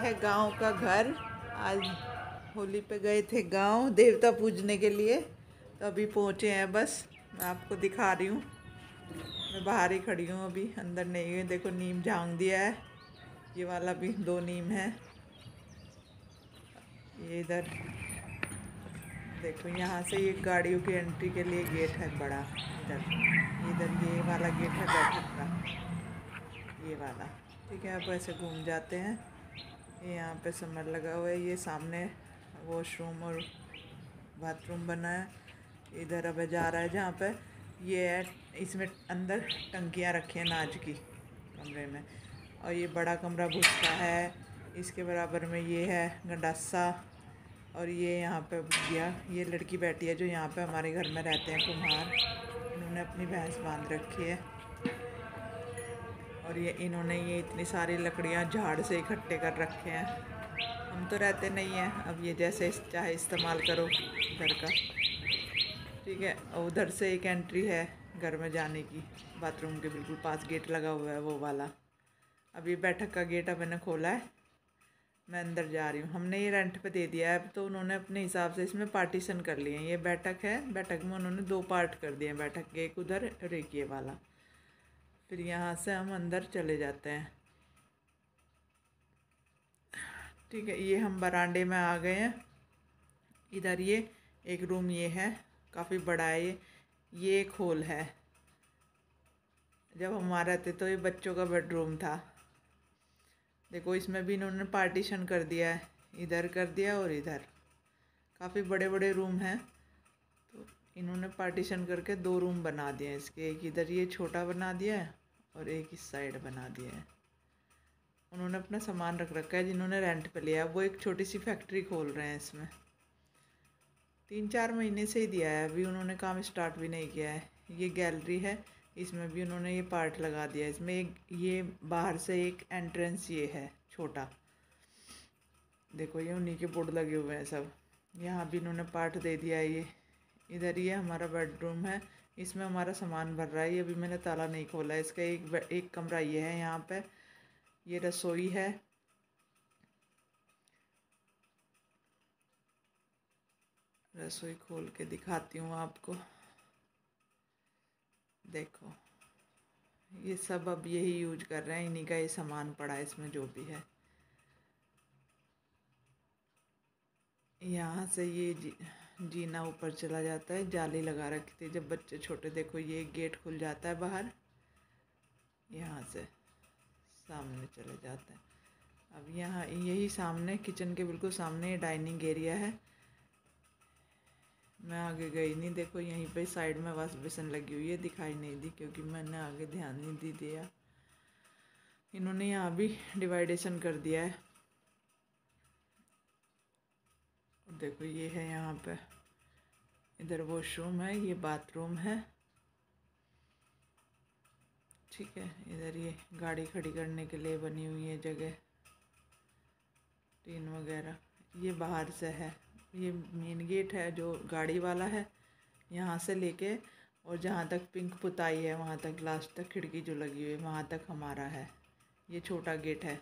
है गांव का घर आज होली पे गए थे गांव देवता पूजने के लिए तो अभी पहुंचे हैं बस मैं आपको दिखा रही हूँ मैं बाहर ही खड़ी हूँ अभी अंदर नहीं हुई देखो नीम झांग दिया है ये वाला भी दो नीम है ये इधर देखो यहाँ से ये गाड़ियों की एंट्री के लिए गेट है बड़ा इधर इधर ये वाला गेट है बैठक का ये वाला ठीक है आप ऐसे घूम जाते हैं ये यहाँ पे समर लगा हुआ है ये सामने वॉशरूम और बाथरूम बना है इधर अब जा रहा है जहाँ पे ये है इसमें अंदर टंकियाँ रखी हैं नाच की कमरे में और ये बड़ा कमरा भुस्सा है इसके बराबर में ये है गंडासा और ये यहाँ पे भुगिया ये लड़की बैठी है जो यहाँ पे हमारे घर में रहते हैं कुम्हार इन्होंने अपनी भैंस बांध रखी है और ये इन्होंने ये इतनी सारी लकड़ियाँ झाड़ से इकट्ठे कर रखे हैं हम तो रहते नहीं हैं अब ये जैसे चाहे इस्तेमाल करो घर का ठीक है और उधर से एक एंट्री है घर में जाने की बाथरूम के बिल्कुल पास गेट लगा हुआ है वो वाला अभी बैठक का गेट अब मैंने खोला है मैं अंदर जा रही हूँ हमने ये रेंट पे दे दिया है अब तो उन्होंने अपने हिसाब से इसमें पार्टीशन कर लिए हैं ये बैठक है बैठक में उन्होंने दो पार्ट कर दिए हैं बैठक के एक उधर ये वाला फिर यहाँ से हम अंदर चले जाते हैं ठीक है ये हम बरांडे में आ गए हैं इधर ये एक रूम ये है काफ़ी बड़ा है ये ये एक हॉल है जब हम आ रहे थे तो ये बच्चों का बेडरूम था देखो इसमें भी इन्होंने पार्टीशन कर दिया है इधर कर दिया और इधर काफ़ी बड़े बड़े रूम हैं तो इन्होंने पार्टीशन करके दो रूम बना दिए इसके एक इधर ये छोटा बना दिया है और एक ही साइड बना दिया है उन्होंने अपना सामान रख रखा है जिन्होंने रेंट पे लिया वो एक छोटी सी फैक्ट्री खोल रहे हैं इसमें तीन चार महीने से ही दिया है अभी उन्होंने काम स्टार्ट भी नहीं किया है ये गैलरी है इसमें भी उन्होंने ये पार्ट लगा दिया इसमें एक ये बाहर से एक एंट्रेंस ये है छोटा देखो ये उन्हीं के बोर्ड लगे हुए हैं सब यहाँ भी इन्होंने पार्ट दे दिया ये इधर ये हमारा बेडरूम है इसमें हमारा सामान भर रहा है ये अभी मैंने ताला नहीं खोला इसका एक एक कमरा ये है यहाँ पे ये रसोई है रसोई खोल के दिखाती हूँ आपको देखो ये सब अब यही यूज कर रहे हैं इन्हीं का ये सामान पड़ा है इसमें जो भी है यहाँ से ये जी जीना ऊपर चला जाता है जाली लगा रखी थी जब बच्चे छोटे देखो ये गेट खुल जाता है बाहर यहाँ से सामने चले जाते हैं अब यहाँ यही सामने किचन के बिल्कुल सामने डाइनिंग एरिया है मैं आगे गई नहीं देखो यहीं पे साइड में वाश बेसन लगी हुई है दिखाई नहीं दी क्योंकि मैंने आगे ध्यान नहीं दी दिया इन्होंने यहाँ भी डिवाइडेशन कर दिया है देखो ये है यहाँ पे इधर वॉशरूम है ये बाथरूम है ठीक है इधर ये गाड़ी खड़ी करने के लिए बनी हुई है जगह टीन वगैरह ये बाहर से है ये मेन गेट है जो गाड़ी वाला है यहाँ से लेके और जहाँ तक पिंक पुताई है वहाँ तक लास्ट तक खिड़की जो लगी हुई है वहाँ तक हमारा है ये छोटा गेट है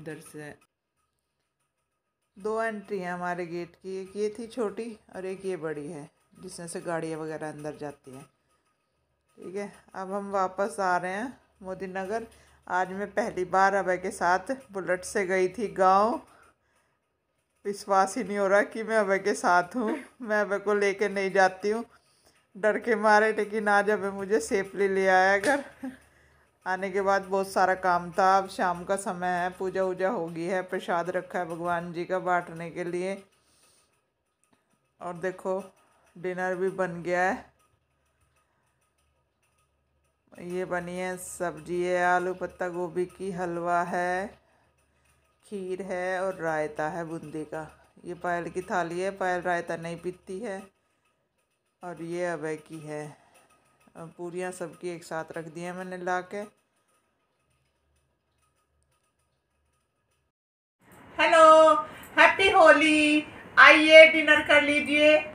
उधर से दो एंट्री हैं हमारे गेट की एक ये थी छोटी और एक ये बड़ी है जिसमें से गाड़ियाँ वगैरह अंदर जाती हैं ठीक है अब हम वापस आ रहे हैं मोदी नगर आज मैं पहली बार अभय के साथ बुलेट से गई थी गांव विश्वास ही नहीं हो रहा कि मैं अभय के साथ हूँ मैं अभय को लेके नहीं जाती हूँ डर के मारे लेकिन आज अभय मुझे सेफली ले आया घर आने के बाद बहुत सारा काम था अब शाम का समय है पूजा वूजा होगी है प्रसाद रखा है भगवान जी का बांटने के लिए और देखो डिनर भी बन गया है ये बनी है सब्जी है आलू पत्ता गोभी की हलवा है खीर है और रायता है बूंदी का ये पायल की थाली है पायल रायता नहीं पीती है और ये अबे की है पूरियाँ सबकी एक साथ रख दी है मैंने ला के हेलो हैप्पी होली आइए डिनर कर लीजिए